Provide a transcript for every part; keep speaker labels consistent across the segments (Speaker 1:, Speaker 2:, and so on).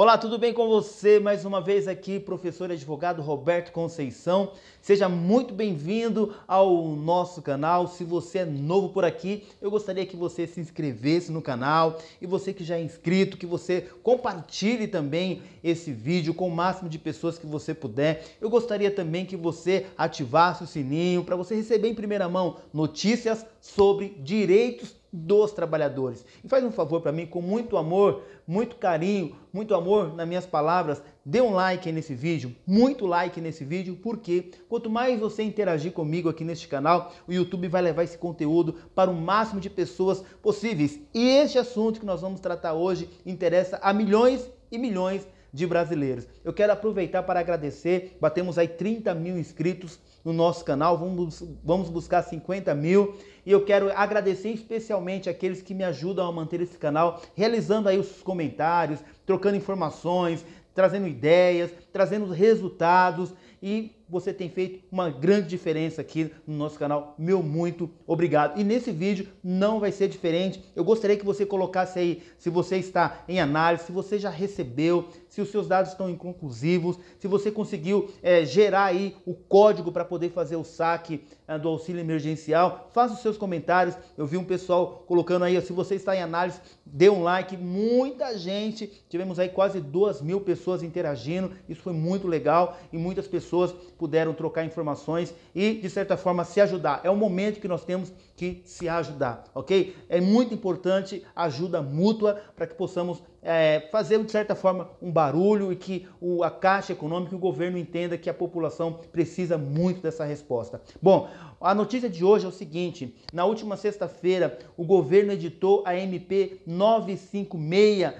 Speaker 1: Olá, tudo bem com você? Mais uma vez aqui, professor e advogado Roberto Conceição. Seja muito bem-vindo ao nosso canal. Se você é novo por aqui, eu gostaria que você se inscrevesse no canal e você que já é inscrito, que você compartilhe também esse vídeo com o máximo de pessoas que você puder. Eu gostaria também que você ativasse o sininho para você receber em primeira mão notícias sobre direitos dos trabalhadores. E faz um favor para mim, com muito amor, muito carinho, muito amor nas minhas palavras, dê um like nesse vídeo, muito like nesse vídeo, porque quanto mais você interagir comigo aqui neste canal, o YouTube vai levar esse conteúdo para o máximo de pessoas possíveis. E este assunto que nós vamos tratar hoje interessa a milhões e milhões de de brasileiros. Eu quero aproveitar para agradecer, batemos aí 30 mil inscritos no nosso canal, vamos, vamos buscar 50 mil e eu quero agradecer especialmente aqueles que me ajudam a manter esse canal, realizando aí os comentários, trocando informações, trazendo ideias, trazendo resultados e você tem feito uma grande diferença aqui no nosso canal. Meu muito obrigado. E nesse vídeo não vai ser diferente. Eu gostaria que você colocasse aí se você está em análise, se você já recebeu, se os seus dados estão inconclusivos, se você conseguiu é, gerar aí o código para poder fazer o saque é, do auxílio emergencial. Faça os seus comentários. Eu vi um pessoal colocando aí, ó, se você está em análise, dê um like. Muita gente, tivemos aí quase duas mil pessoas interagindo. Isso foi muito legal e muitas pessoas puderam trocar informações e, de certa forma, se ajudar. É o momento que nós temos que se ajudar, ok? É muito importante ajuda mútua para que possamos é, fazer, de certa forma, um barulho e que o, a Caixa Econômica e o governo entenda que a população precisa muito dessa resposta. Bom, a notícia de hoje é o seguinte: na última sexta-feira, o governo editou a MP 956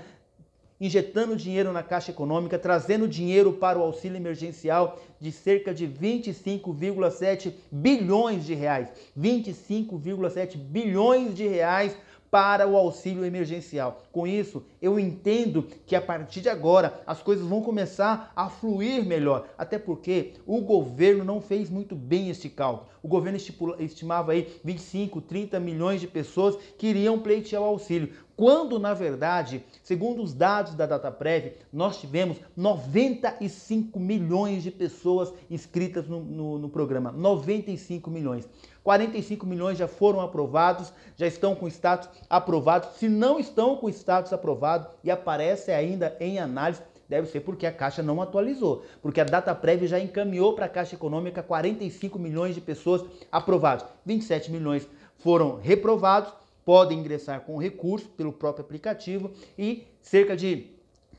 Speaker 1: injetando dinheiro na Caixa Econômica, trazendo dinheiro para o auxílio emergencial de cerca de 25,7 bilhões de reais. 25,7 bilhões de reais para o auxílio emergencial. Com isso, eu entendo que a partir de agora as coisas vão começar a fluir melhor, até porque o governo não fez muito bem este cálculo. O governo estipula, estimava aí 25, 30 milhões de pessoas que iriam pleitear o auxílio quando na verdade, segundo os dados da Dataprev, nós tivemos 95 milhões de pessoas inscritas no, no, no, programa. 95 milhões. 45 milhões já foram aprovados, já estão com status aprovado. Se não estão com status aprovado e aparece ainda em análise, deve ser porque a Caixa não atualizou, porque a data prévia já encaminhou para a Caixa Econômica 45 milhões de pessoas aprovadas, 27 milhões foram reprovados podem ingressar com recurso pelo próprio aplicativo e cerca de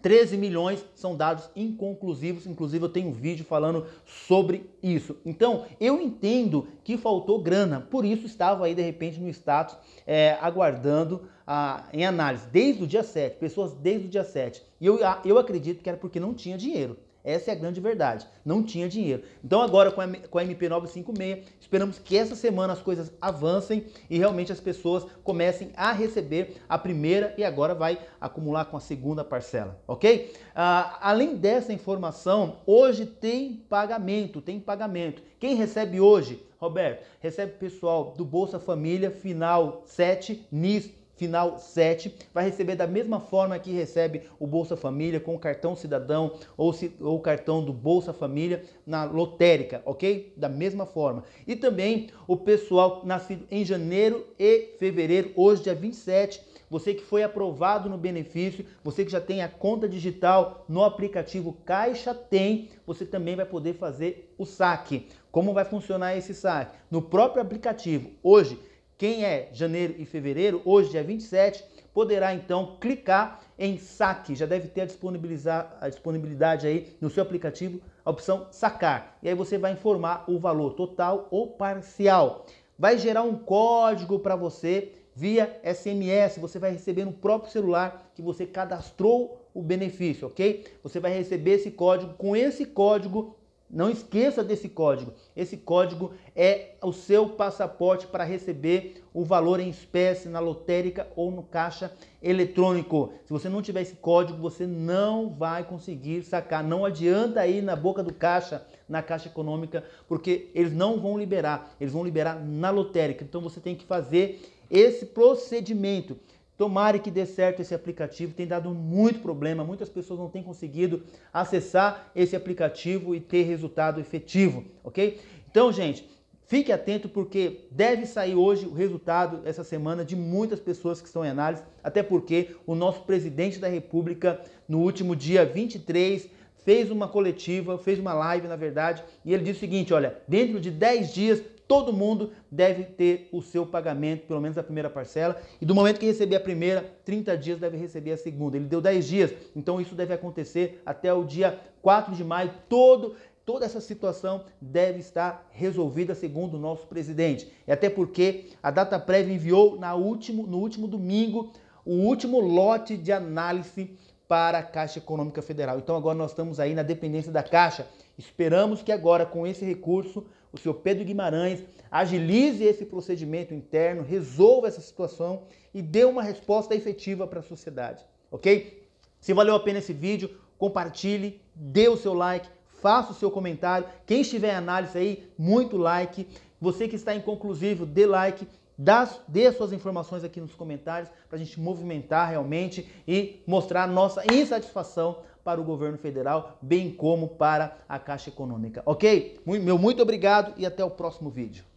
Speaker 1: 13 milhões são dados inconclusivos, inclusive eu tenho um vídeo falando sobre isso. Então, eu entendo que faltou grana, por isso estava aí de repente no status é, aguardando a, em análise, desde o dia 7, pessoas desde o dia 7. E eu, eu acredito que era porque não tinha dinheiro. Essa é a grande verdade. Não tinha dinheiro. Então agora com a, com a MP956, esperamos que essa semana as coisas avancem e realmente as pessoas comecem a receber a primeira e agora vai acumular com a segunda parcela, ok? Ah, além dessa informação, hoje tem pagamento, tem pagamento. Quem recebe hoje, Roberto? Recebe pessoal do Bolsa Família Final 7 NIS final 7, vai receber da mesma forma que recebe o Bolsa Família com o cartão cidadão ou, se, o cartão do Bolsa Família na lotérica, ok? Da mesma forma. E também o pessoal nascido em janeiro e fevereiro, hoje dia 27, você que foi aprovado no benefício, você que já tem a conta digital no aplicativo Caixa Tem, você também vai poder fazer o saque. Como vai funcionar esse saque? No próprio aplicativo, hoje quem é janeiro e fevereiro, hoje, dia 27, poderá então clicar em saque. Já deve ter a, disponibilizar, a disponibilidade aí no seu aplicativo a opção sacar. E aí você vai informar o valor total ou parcial. Vai gerar um código para você via SMS. Você vai receber no próprio celular que você cadastrou o benefício, ok? Você vai receber esse código. Com esse código não esqueça desse código. Esse código é o seu passaporte para receber o valor em espécie na lotérica ou no caixa eletrônico. Se você não tiver esse código, você não vai conseguir sacar. Não adianta ir na boca do caixa, na caixa econômica, porque eles não vão liberar. Eles vão liberar na lotérica. Então você tem que fazer esse procedimento. Tomare que dê certo esse aplicativo, tem dado muito problema, muitas pessoas não têm conseguido acessar esse aplicativo e ter resultado efetivo, ok? Então, gente, fique atento porque deve sair hoje o resultado essa semana de muitas pessoas que estão em análise, até porque o nosso presidente da República, no último dia 23, fez uma coletiva, fez uma live, na verdade, e ele disse o seguinte, olha, dentro de 10 dias todo mundo deve ter o seu pagamento, pelo menos a primeira parcela, e do momento que receber a primeira, 30 dias deve receber a segunda. Ele deu 10 dias, então isso deve acontecer até o dia 4 de maio. Todo, toda essa situação deve estar resolvida, segundo o nosso presidente. E é até porque a data prévia enviou na último, no último domingo o último lote de análise para a Caixa Econômica Federal. Então agora nós estamos aí na dependência da Caixa. Esperamos que agora com esse recurso o senhor Pedro Guimarães agilize esse procedimento interno, resolva essa situação e dê uma resposta efetiva para a sociedade, ok? Se valeu a pena esse vídeo, compartilhe, dê o seu like, faça o seu comentário. Quem estiver em análise aí, muito like. Você que está inconclusivo, dê like, dá, dê suas informações aqui nos comentários para a gente movimentar realmente e mostrar nossa insatisfação para o governo federal, bem como para a Caixa Econômica. Ok? Meu muito obrigado e até o próximo vídeo.